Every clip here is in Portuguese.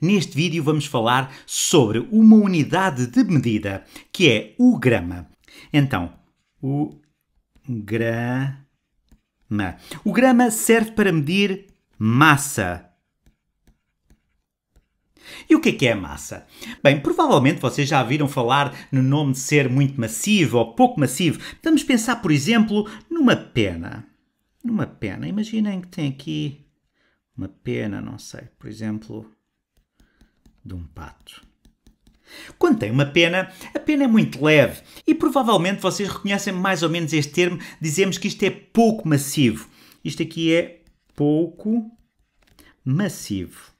Neste vídeo vamos falar sobre uma unidade de medida, que é o grama. Então, o grama. O grama serve para medir massa. E o que é que é a massa? Bem, provavelmente vocês já viram falar no nome de ser muito massivo ou pouco massivo. Vamos pensar, por exemplo, numa pena. Numa pena. Imaginem que tem aqui uma pena, não sei, por exemplo, de um pato. Quando tem uma pena, a pena é muito leve e provavelmente vocês reconhecem mais ou menos este termo. Dizemos que isto é pouco massivo. Isto aqui é pouco massivo.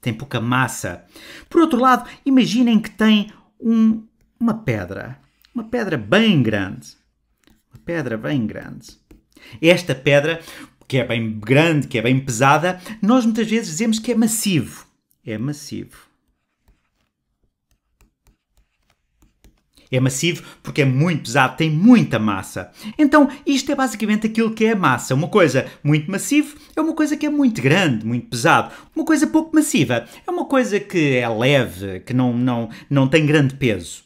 Tem pouca massa. Por outro lado, imaginem que tem um, uma pedra. Uma pedra bem grande. Uma pedra bem grande. Esta pedra que é bem grande, que é bem pesada, nós muitas vezes dizemos que é massivo. É massivo. É massivo porque é muito pesado, tem muita massa. Então, isto é basicamente aquilo que é a massa. Uma coisa muito massiva é uma coisa que é muito grande, muito pesado. Uma coisa pouco massiva é uma coisa que é leve, que não, não, não tem grande peso.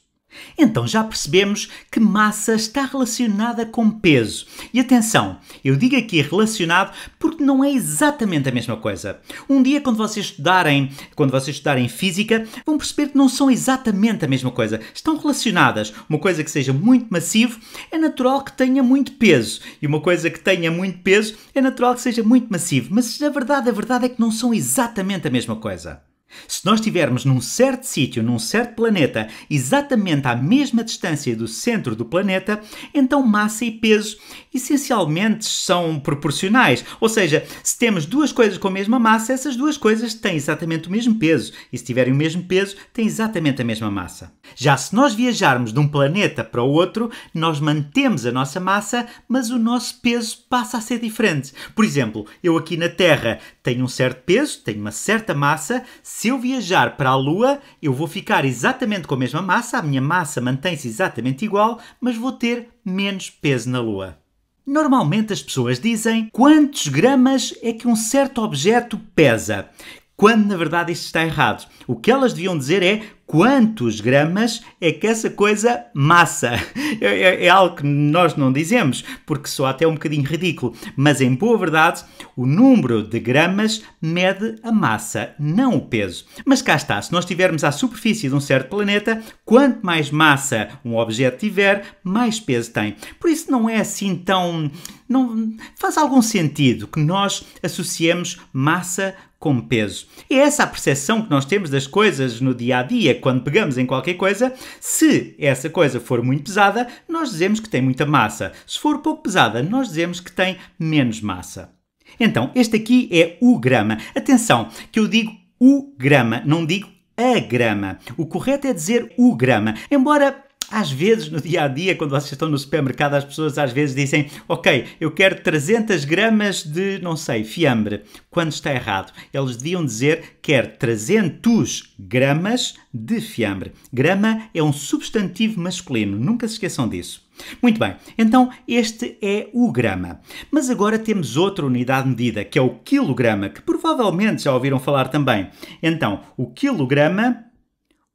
Então já percebemos que massa está relacionada com peso. E atenção, eu digo aqui relacionado porque não é exatamente a mesma coisa. Um dia quando vocês estudarem, quando vocês estudarem física, vão perceber que não são exatamente a mesma coisa. Estão relacionadas. Uma coisa que seja muito massivo é natural que tenha muito peso, e uma coisa que tenha muito peso é natural que seja muito massivo, mas a verdade, a verdade é que não são exatamente a mesma coisa. Se nós estivermos num certo sítio, num certo planeta, exatamente à mesma distância do centro do planeta, então massa e peso essencialmente são proporcionais. Ou seja, se temos duas coisas com a mesma massa, essas duas coisas têm exatamente o mesmo peso. E se tiverem o mesmo peso, têm exatamente a mesma massa. Já se nós viajarmos de um planeta para o outro, nós mantemos a nossa massa, mas o nosso peso passa a ser diferente. Por exemplo, eu aqui na Terra tenho um certo peso, tenho uma certa massa se eu viajar para a Lua, eu vou ficar exatamente com a mesma massa, a minha massa mantém-se exatamente igual, mas vou ter menos peso na Lua. Normalmente as pessoas dizem quantos gramas é que um certo objeto pesa, quando na verdade isto está errado. O que elas deviam dizer é quantos gramas é que essa coisa massa. É, é, é, algo que nós não dizemos, porque só até é um bocadinho ridículo. Mas em boa verdade, o número de gramas mede a massa, não o peso. Mas cá está, se nós estivermos à superfície de um certo planeta, quanto mais massa um objeto tiver, mais peso tem. Por isso não é assim tão. Não, faz algum sentido que nós associemos massa com peso. É essa a percepção que nós temos das coisas no dia a dia quando pegamos em qualquer coisa, se essa coisa for muito pesada, nós dizemos que tem muita massa. Se for pouco pesada, nós dizemos que tem menos massa. Então, este aqui é o grama. Atenção, que eu digo o grama, não digo a grama. O correto é dizer o grama, embora às vezes, no dia a dia, quando vocês estão no supermercado, as pessoas às vezes dizem: Ok, eu quero 300 gramas de, não sei, fiambre. Quando está errado, eles deviam dizer: Quer 300 gramas de fiambre. Grama é um substantivo masculino, nunca se esqueçam disso. Muito bem, então este é o grama. Mas agora temos outra unidade de medida, que é o quilograma, que provavelmente já ouviram falar também. Então, o quilograma,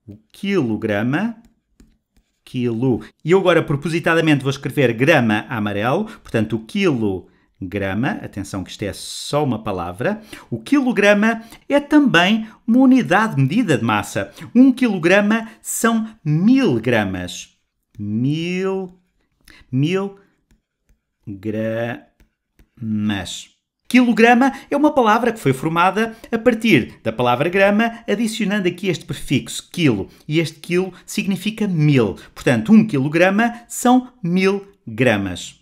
o quilograma quilo. E eu agora propositadamente vou escrever grama amarelo, portanto o quilo grama, atenção que isto é só uma palavra, o quilograma é também uma unidade medida de massa. Um quilograma são mil gramas. Mil, mil gramas. Quilograma é uma palavra que foi formada a partir da palavra grama, adicionando aqui este prefixo quilo, e este quilo significa mil. Portanto, um quilograma são mil gramas.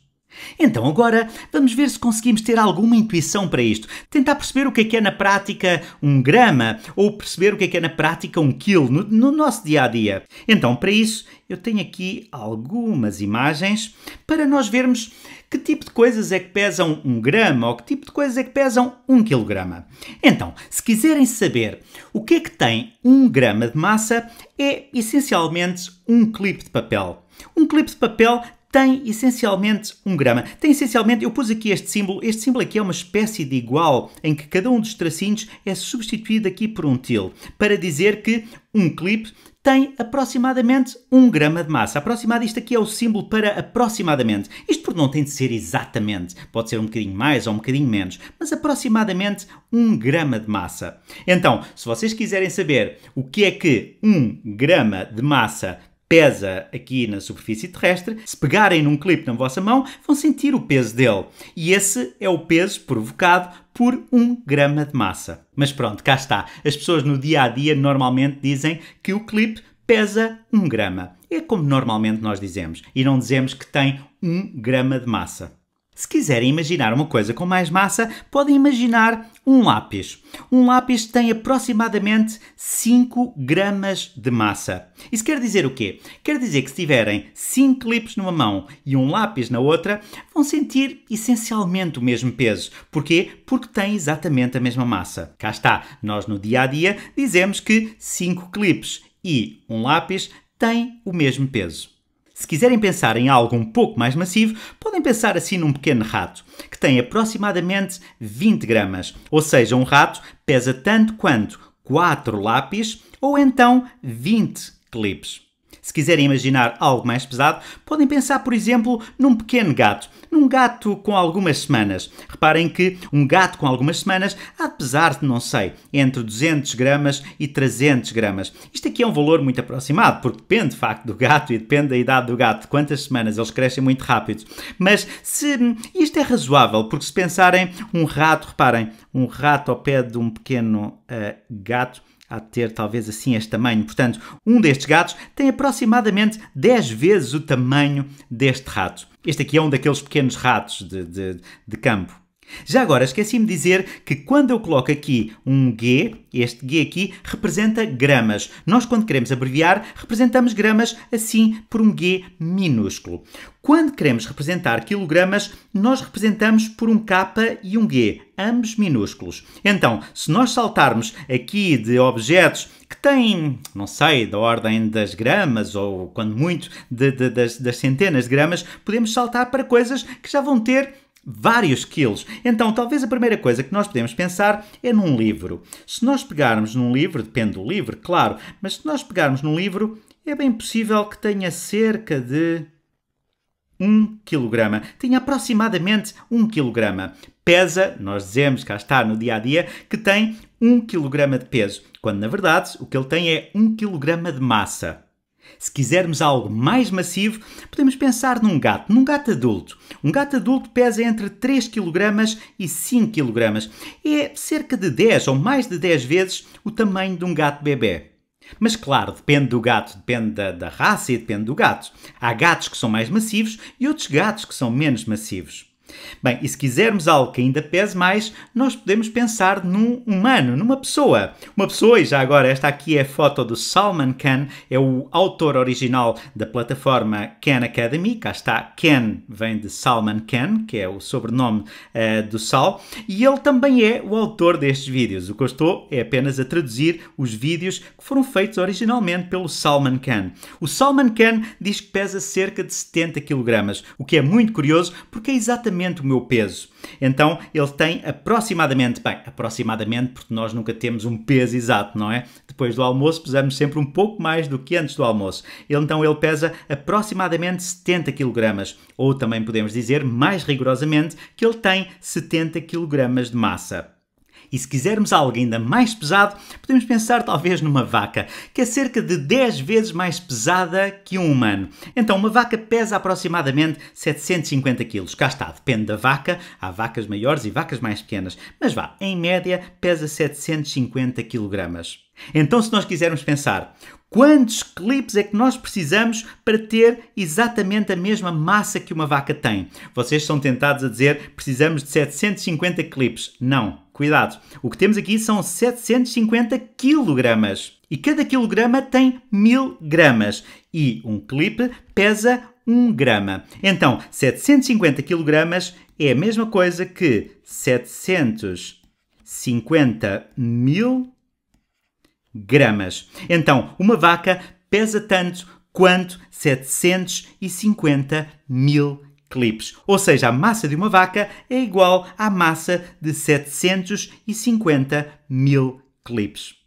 Então agora vamos ver se conseguimos ter alguma intuição para isto. Tentar perceber o que é que é na prática um grama ou perceber o que é que é na prática um quilo no, no nosso dia a dia. Então para isso eu tenho aqui algumas imagens para nós vermos que tipo de coisas é que pesam um grama ou que tipo de coisas é que pesam um quilograma. Então, se quiserem saber o que é que tem um grama de massa, é essencialmente um clipe de papel. Um clipe de papel tem essencialmente um grama. Tem essencialmente, eu pus aqui este símbolo, este símbolo aqui é uma espécie de igual em que cada um dos tracinhos é substituído aqui por um til, para dizer que um clipe tem aproximadamente 1 grama de massa. Aproximado, isto aqui é o símbolo para aproximadamente. Isto por não tem de ser exatamente, pode ser um bocadinho mais ou um bocadinho menos, mas aproximadamente 1 grama de massa. Então, se vocês quiserem saber o que é que 1 grama de massa pesa aqui na superfície terrestre, se pegarem num clipe na vossa mão, vão sentir o peso dele. E esse é o peso provocado por um grama de massa. Mas pronto, cá está. As pessoas no dia a dia normalmente dizem que o clipe pesa um grama. É como normalmente nós dizemos. E não dizemos que tem um grama de massa. Se quiserem imaginar uma coisa com mais massa, podem imaginar um lápis. Um lápis tem aproximadamente 5 gramas de massa. Isso quer dizer o quê? Quer dizer que se tiverem 5 clipes numa mão e um lápis na outra, vão sentir essencialmente o mesmo peso. Porquê? Porque têm exatamente a mesma massa. Cá está, nós no dia a dia dizemos que 5 clipes e um lápis têm o mesmo peso. Se quiserem pensar em algo um pouco mais massivo, podem pensar assim num pequeno rato, que tem aproximadamente 20 gramas, ou seja, um rato pesa tanto quanto 4 lápis ou então 20 clipes. Se quiserem imaginar algo mais pesado, podem pensar, por exemplo, num pequeno gato, num gato com algumas semanas. Reparem que um gato com algumas semanas há de pesar de, não sei, entre 200 gramas e 300 gramas. Isto aqui é um valor muito aproximado, porque depende, de facto, do gato e depende da idade do gato, de quantas semanas eles crescem muito rápido. Mas se isto é razoável, porque se pensarem um rato, reparem, um rato ao pé de um pequeno uh, gato, há de ter talvez assim este tamanho. Portanto, um destes gatos tem aproximadamente 10 vezes o tamanho deste rato. Este aqui é um daqueles pequenos ratos de, de, de campo. Já agora, esqueci-me de dizer que quando eu coloco aqui um G, este G aqui representa gramas. Nós, quando queremos abreviar, representamos gramas assim por um G minúsculo. Quando queremos representar quilogramas, nós representamos por um K e um G, ambos minúsculos. Então, se nós saltarmos aqui de objetos que têm, não sei, da ordem das gramas ou, quando muito, de, de, das, das centenas de gramas, podemos saltar para coisas que já vão ter vários quilos. Então, talvez a primeira coisa que nós podemos pensar é num livro. Se nós pegarmos num livro, depende do livro, claro, mas se nós pegarmos num livro, é bem possível que tenha cerca de 1 kg. Tenha aproximadamente 1 kg. Pesa, nós dizemos, cá está no dia a dia, que tem 1 kg de peso, quando na verdade o que ele tem é 1 kg de massa. Se quisermos algo mais massivo, podemos pensar num gato, num gato adulto. Um gato adulto pesa entre 3 kg e 5 kg. É cerca de 10 ou mais de 10 vezes o tamanho de um gato bebê. Mas claro, depende do gato, depende da, da raça e depende do gato. Há gatos que são mais massivos e outros gatos que são menos massivos. Bem, e se quisermos algo que ainda pese mais, nós podemos pensar num humano, numa pessoa. Uma pessoa, e já agora, esta aqui é foto do Salman Khan, é o autor original da plataforma Khan Academy. Cá está, Ken vem de Salman Khan, que é o sobrenome uh, do Sal, e ele também é o autor destes vídeos. O que eu estou é apenas a traduzir os vídeos que foram feitos originalmente pelo Salman Khan. O Salman Khan diz que pesa cerca de 70 kg, o que é muito curioso porque é exatamente exatamente o meu peso. Então ele tem aproximadamente, bem, aproximadamente, porque nós nunca temos um peso exato, não é? Depois do almoço pesamos sempre um pouco mais do que antes do almoço. Ele, então ele pesa aproximadamente 70 kg, ou também podemos dizer, mais rigorosamente, que ele tem 70 kg de massa. E se quisermos algo ainda mais pesado, podemos pensar talvez numa vaca, que é cerca de 10 vezes mais pesada que um humano. Então, uma vaca pesa aproximadamente 750 kg. Cá está, depende da vaca, há vacas maiores e vacas mais pequenas, mas vá, em média pesa 750 kg. Então, se nós quisermos pensar quantos clipes é que nós precisamos para ter exatamente a mesma massa que uma vaca tem, vocês são tentados a dizer precisamos de 750 clipes. Não, Cuidado, o que temos aqui são 750 quilogramas. E cada quilograma tem 1000 gramas. E um clipe pesa 1 grama. Então, 750 quilogramas é a mesma coisa que 750 mil gramas. Então, uma vaca pesa tanto quanto 750 mil gramas clips. Ou seja, a massa de uma vaca é igual à massa de 750 mil clips.